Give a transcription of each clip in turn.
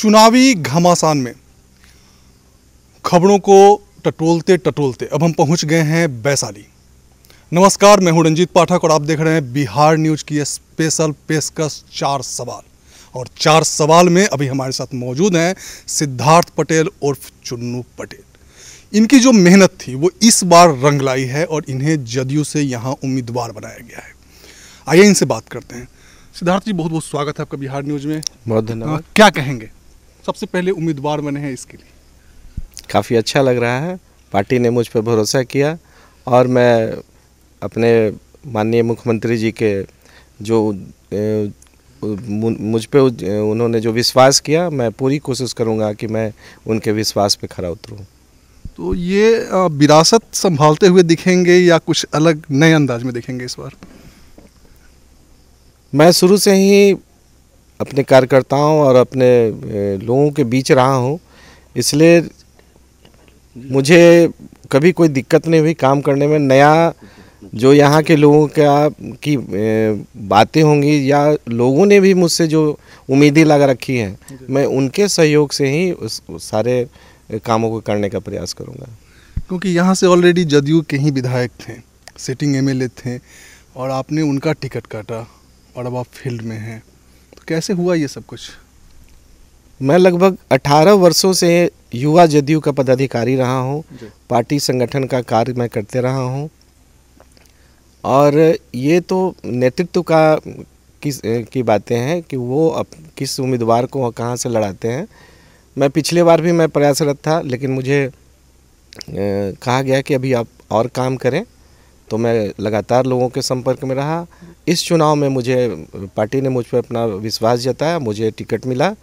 चुनावी घमासान में खबरों को टटोलते टटोलते अब हम पहुंच गए हैं वैशाली नमस्कार मैं हूं रंजीत पाठक और आप देख रहे हैं बिहार न्यूज की स्पेशल पेशकश चार सवाल और चार सवाल में अभी हमारे साथ मौजूद हैं सिद्धार्थ पटेल उर्फ चुन्नू पटेल इनकी जो मेहनत थी वो इस बार रंग लाई है और इन्हें जदयू से यहाँ उम्मीदवार बनाया गया है आइए इनसे बात करते हैं सिद्धार्थ जी बहुत बहुत स्वागत है आपका बिहार न्यूज में बहुत धन्यवाद हाँ, क्या कहेंगे सबसे पहले उम्मीदवार बने हैं इसके लिए काफ़ी अच्छा लग रहा है पार्टी ने मुझ पर भरोसा किया और मैं अपने माननीय मुख्यमंत्री जी के जो मुझ पर उन्होंने जो विश्वास किया मैं पूरी कोशिश करूंगा कि मैं उनके विश्वास पे खरा उतरूँ तो ये विरासत संभालते हुए दिखेंगे या कुछ अलग नए अंदाज में दिखेंगे इस बार मैं शुरू से ही अपने कार्यकर्ताओं और अपने लोगों के बीच रहा हूँ इसलिए मुझे कभी कोई दिक्कत नहीं हुई काम करने में नया जो यहाँ के लोगों का की बातें होंगी या लोगों ने भी मुझसे जो उम्मीदें लगा रखी हैं मैं उनके सहयोग से ही उस सारे कामों को करने का प्रयास करूँगा क्योंकि यहाँ से ऑलरेडी जदयू के ही विधायक थे सिटिंग एमएलए थे और आपने उनका टिकट काटा और अब आप फील्ड में हैं तो कैसे हुआ ये सब कुछ मैं लगभग 18 वर्षों से युवा जदयू का पदाधिकारी रहा हूँ पार्टी संगठन का कार्य मैं करते रहा हूँ और ये तो नेतृत्व का किस की बातें हैं कि वो अब किस उम्मीदवार को कहाँ से लड़ाते हैं मैं पिछले बार भी मैं प्रयासरत था लेकिन मुझे कहा गया कि अभी आप और काम करें तो मैं लगातार लोगों के संपर्क में रहा इस चुनाव में मुझे पार्टी ने मुझ पर अपना विश्वास जताया मुझे टिकट मिला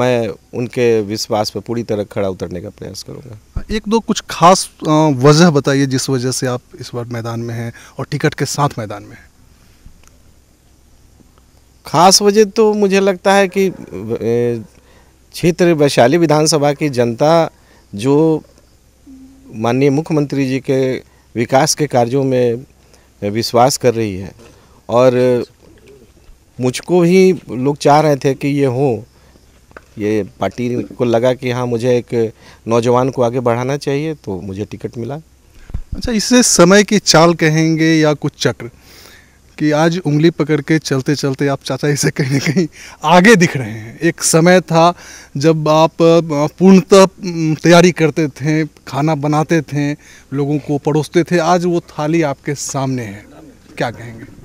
मैं उनके विश्वास पर पूरी तरह खड़ा उतरने का प्रयास करूंगा एक दो कुछ खास वजह बताइए जिस वजह से आप इस बार मैदान में हैं और टिकट के साथ मैदान में हैं खास वजह तो मुझे लगता है कि क्षेत्र वैशाली विधानसभा की जनता जो माननीय मुख्यमंत्री जी के विकास के कार्यों में विश्वास कर रही है और मुझको ही लोग चाह रहे थे कि ये हो ये पार्टी को लगा कि हाँ मुझे एक नौजवान को आगे बढ़ाना चाहिए तो मुझे टिकट मिला अच्छा इसे समय की चाल कहेंगे या कुछ चक्र कि आज उंगली पकड़ के चलते चलते आप चाचा इसे कहीं ना कहीं आगे दिख रहे हैं एक समय था जब आप पूर्णतः तैयारी करते थे खाना बनाते थे लोगों को परोसते थे आज वो थाली आपके सामने है क्या कहेंगे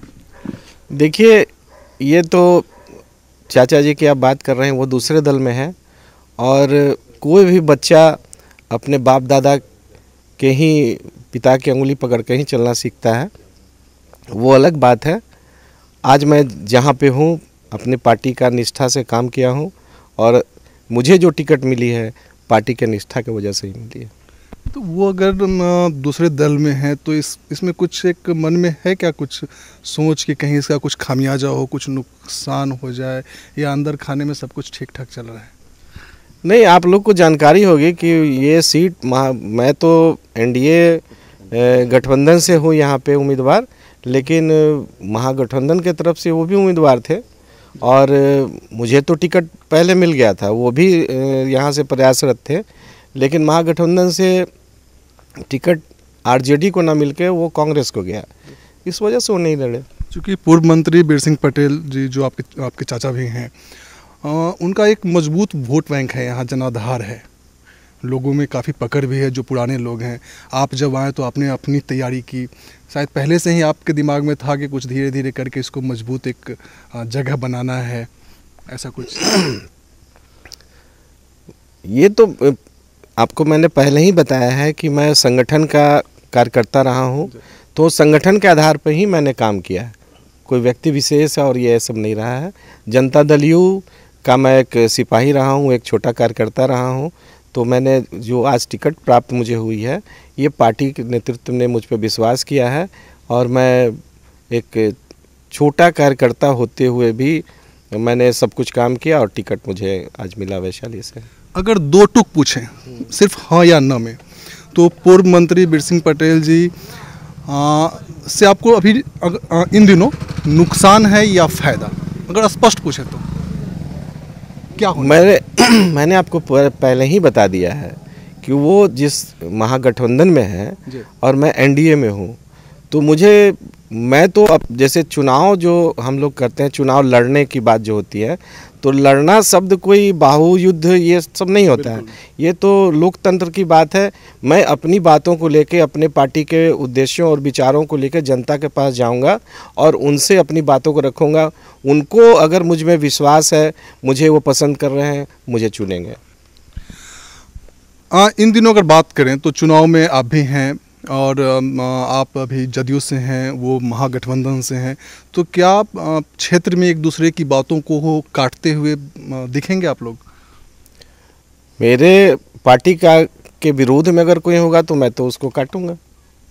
देखिए ये तो चाचा जी की आप बात कर रहे हैं वो दूसरे दल में है और कोई भी बच्चा अपने बाप दादा के ही पिता की उंगली पकड़ के ही चलना सीखता है वो अलग बात है आज मैं जहाँ पे हूँ अपनी पार्टी का निष्ठा से काम किया हूँ और मुझे जो टिकट मिली है पार्टी के निष्ठा के वजह से ही मिली है तो वो अगर दूसरे दल में है तो इस इसमें कुछ एक मन में है क्या कुछ सोच कि कहीं इसका कुछ खामियाजा हो कुछ नुकसान हो जाए या अंदर खाने में सब कुछ ठीक ठाक चल रहा है नहीं आप लोग को जानकारी होगी कि ये सीट मैं तो एनडीए गठबंधन से हूँ यहाँ पे उम्मीदवार लेकिन महागठबंधन के तरफ से वो भी उम्मीदवार थे और मुझे तो टिकट पहले मिल गया था वो भी यहाँ से प्रयासरत थे लेकिन महागठबंधन से टिकट आरजेडी को ना मिलके वो कांग्रेस को गया इस वजह से वो नहीं लड़े चूँकि पूर्व मंत्री बीर सिंह पटेल जी जो आपके आपके चाचा भी हैं उनका एक मजबूत वोट बैंक है यहाँ जनाधार है लोगों में काफ़ी पकड़ भी है जो पुराने लोग हैं आप जब आए तो आपने अपनी तैयारी की शायद पहले से ही आपके दिमाग में था कि कुछ धीरे धीरे करके इसको मजबूत एक जगह बनाना है ऐसा कुछ ये तो आपको मैंने पहले ही बताया है कि मैं संगठन का कार्यकर्ता रहा हूँ तो संगठन के आधार पर ही मैंने काम किया है कोई व्यक्ति विशेष और ये सब नहीं रहा है जनता दल यू का मैं एक सिपाही रहा हूँ एक छोटा कार्यकर्ता रहा हूँ तो मैंने जो आज टिकट प्राप्त मुझे हुई है ये पार्टी के नेतृत्व ने मुझ पर विश्वास किया है और मैं एक छोटा कार्यकर्ता होते हुए भी मैंने सब कुछ काम किया और टिकट मुझे आज मिला वैशाली से अगर दो टुक पूछें सिर्फ हाँ या न में तो पूर्व मंत्री बीर सिंह पटेल जी आ, से आपको अभी अग, आ, इन दिनों नुकसान है या फायदा अगर स्पष्ट पूछें तो क्या मैंने मैंने आपको पहले ही बता दिया है कि वो जिस महागठबंधन में है और मैं एनडीए में हूँ तो मुझे मैं तो अब जैसे चुनाव जो हम लोग करते हैं चुनाव लड़ने की बात जो होती है तो लड़ना शब्द कोई बाहु युद्ध ये सब नहीं होता है ये तो लोकतंत्र की बात है मैं अपनी बातों को लेके अपने पार्टी के उद्देश्यों और विचारों को लेकर जनता के पास जाऊंगा और उनसे अपनी बातों को रखूंगा उनको अगर मुझ में विश्वास है मुझे वो पसंद कर रहे हैं मुझे चुनेंगे आ, इन दिनों अगर बात करें तो चुनाव में आप भी हैं और आप अभी जदयू से हैं वो महागठबंधन से हैं तो क्या आप क्षेत्र में एक दूसरे की बातों को काटते हुए दिखेंगे आप लोग मेरे पार्टी का के विरोध में अगर कोई होगा तो मैं तो उसको काटूंगा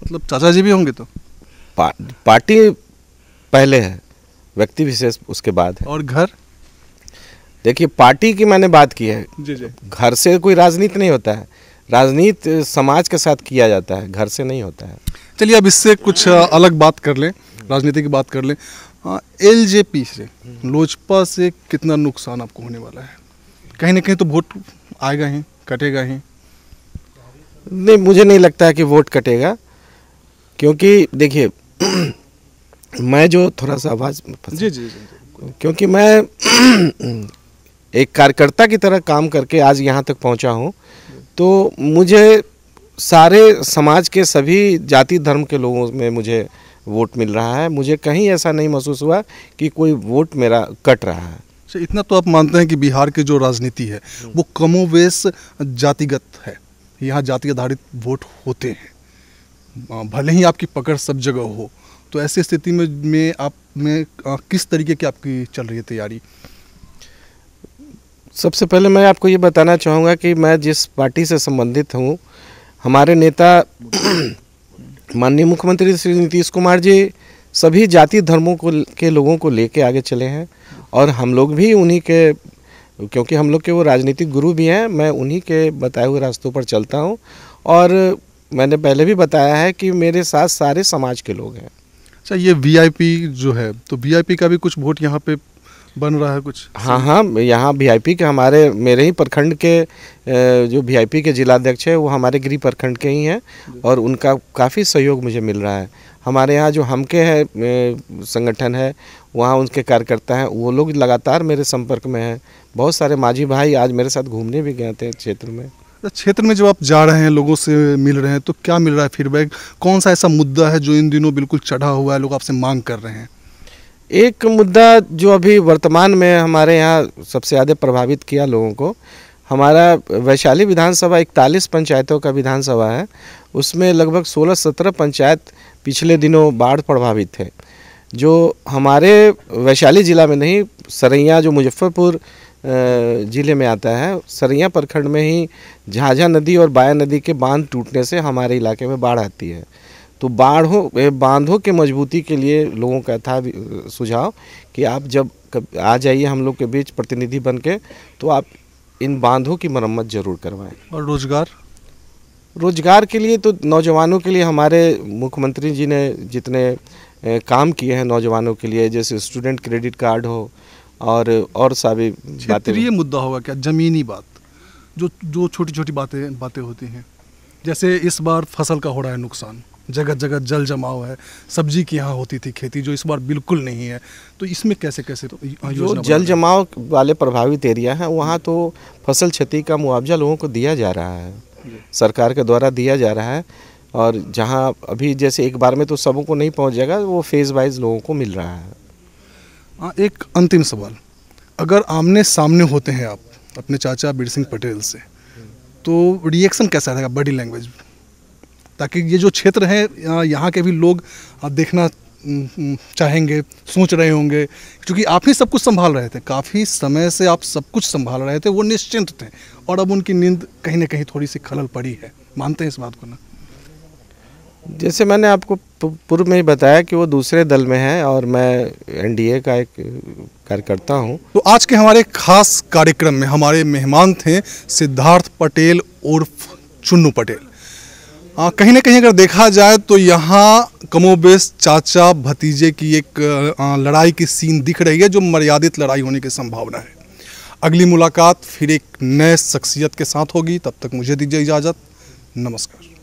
मतलब चाचा जी भी होंगे तो पा, पार्टी पहले है व्यक्ति विशेष उसके बाद है और घर देखिए पार्टी की मैंने बात की है जी जी घर से कोई राजनीति नहीं होता है राजनीति समाज के साथ किया जाता है घर से नहीं होता है चलिए अब इससे कुछ अलग बात कर लें राजनीति की बात कर लें एल जे पी से लोजपा से कितना नुकसान आपको होने वाला है कहीं ना कहीं तो वोट आएगा ही कटेगा ही नहीं मुझे नहीं लगता है कि वोट कटेगा क्योंकि देखिए मैं जो थोड़ा सा आवाज़ जी जी जी क्योंकि मैं एक कार्यकर्ता की तरह काम करके आज यहाँ तक पहुँचा हूँ तो मुझे सारे समाज के सभी जाति धर्म के लोगों में मुझे वोट मिल रहा है मुझे कहीं ऐसा नहीं महसूस हुआ कि कोई वोट मेरा कट रहा है अच्छा इतना तो आप मानते हैं कि बिहार की जो राजनीति है वो कमोवेश जातिगत है यहाँ जाति आधारित वोट होते हैं भले ही आपकी पकड़ सब जगह हो तो ऐसी स्थिति में में आप में किस तरीके की आपकी चल रही है तैयारी सबसे पहले मैं आपको ये बताना चाहूँगा कि मैं जिस पार्टी से संबंधित हूँ हमारे नेता माननीय मुख्यमंत्री श्री नीतीश कुमार जी सभी जाति धर्मों को के लोगों को लेके आगे चले हैं और हम लोग भी उन्हीं के क्योंकि हम लोग के वो राजनीतिक गुरु भी हैं मैं उन्हीं के बताए हुए रास्तों पर चलता हूँ और मैंने पहले भी बताया है कि मेरे साथ सारे समाज के लोग हैं अच्छा ये वीआईपी जो है तो वीआईपी का भी कुछ वोट यहाँ पे बन रहा है कुछ हाँ हाँ यहाँ वीआईपी के हमारे मेरे ही प्रखंड के जो वीआईपी के जिलाध्यक्ष है वो हमारे गृह प्रखंड के ही हैं और उनका काफ़ी सहयोग मुझे मिल रहा है हमारे यहाँ जो हमके है संगठन है वहाँ उनके कार्यकर्ता हैं वो लोग लगातार मेरे संपर्क में हैं बहुत सारे माझी भाई आज मेरे साथ घूमने भी गए थे क्षेत्र में तो क्षेत्र में जब आप जा रहे हैं लोगों से मिल रहे हैं तो क्या मिल रहा है फीडबैक कौन सा ऐसा मुद्दा है जो इन दिनों बिल्कुल चढ़ा हुआ है लोग आपसे मांग कर रहे हैं एक मुद्दा जो अभी वर्तमान में हमारे यहाँ सबसे ज़्यादा प्रभावित किया लोगों को हमारा वैशाली विधानसभा इकतालीस पंचायतों का विधानसभा है उसमें लगभग सोलह सत्रह पंचायत पिछले दिनों बाढ़ प्रभावित थे जो हमारे वैशाली ज़िला में नहीं सरैया जो मुजफ्फरपुर ज़िले में आता है सरैया प्रखंड में ही झाझा नदी और बाया नदी के बांध टूटने से हमारे इलाके में बाढ़ आती है तो बाढ़ों बांधों के मजबूती के लिए लोगों का था सुझाव कि आप जब आ जाइए हम लोग के बीच प्रतिनिधि बन के तो आप इन बांधों की मरम्मत ज़रूर करवाएं और रोज़गार रोज़गार के लिए तो नौजवानों के लिए हमारे मुख्यमंत्री जी ने जितने काम किए हैं नौजवानों के लिए जैसे स्टूडेंट क्रेडिट कार्ड हो और और सारी बातें ये मुद्दा होगा क्या ज़मीनी बात जो जो छोटी छोटी बातें बातें होती हैं जैसे इस बार फसल का हो रहा है नुकसान जगह जगह जल जमाव है सब्जी की यहाँ होती थी खेती जो इस बार बिल्कुल नहीं है तो इसमें कैसे कैसे तो जो जल जमाव वाले प्रभावित एरिया हैं वहाँ तो फसल क्षति का मुआवजा लोगों को दिया जा रहा है सरकार के द्वारा दिया जा रहा है और जहाँ अभी जैसे एक बार में तो सबों को नहीं पहुँच जाएगा वो फेज़ वाइज लोगों को मिल रहा है हाँ, एक अंतिम सवाल अगर आमने सामने होते हैं आप अपने चाचा बीर सिंह पटेल से तो रिएक्शन कैसा रहेगा बॉडी लैंग्वेज ताकि ये जो क्षेत्र हैं यहाँ के भी लोग देखना चाहेंगे सोच रहे होंगे क्योंकि आप ही सब कुछ संभाल रहे थे काफ़ी समय से आप सब कुछ संभाल रहे थे वो निश्चिंत थे और अब उनकी नींद कहीं ना कहीं थोड़ी सी खलल पड़ी है मानते हैं इस बात को ना जैसे मैंने आपको पूर्व में ही बताया कि वो दूसरे दल में हैं और मैं एनडीए का एक कार्यकर्ता हूं। तो आज के हमारे खास कार्यक्रम में हमारे मेहमान थे सिद्धार्थ पटेल उर्फ चुन्नू पटेल कहीं ना कहीं अगर देखा जाए तो यहाँ कमोबेश चाचा भतीजे की एक लड़ाई की सीन दिख रही है जो मर्यादित लड़ाई होने की संभावना है अगली मुलाकात फिर एक नए शख्सियत के साथ होगी तब तक मुझे दीजिए इजाज़त नमस्कार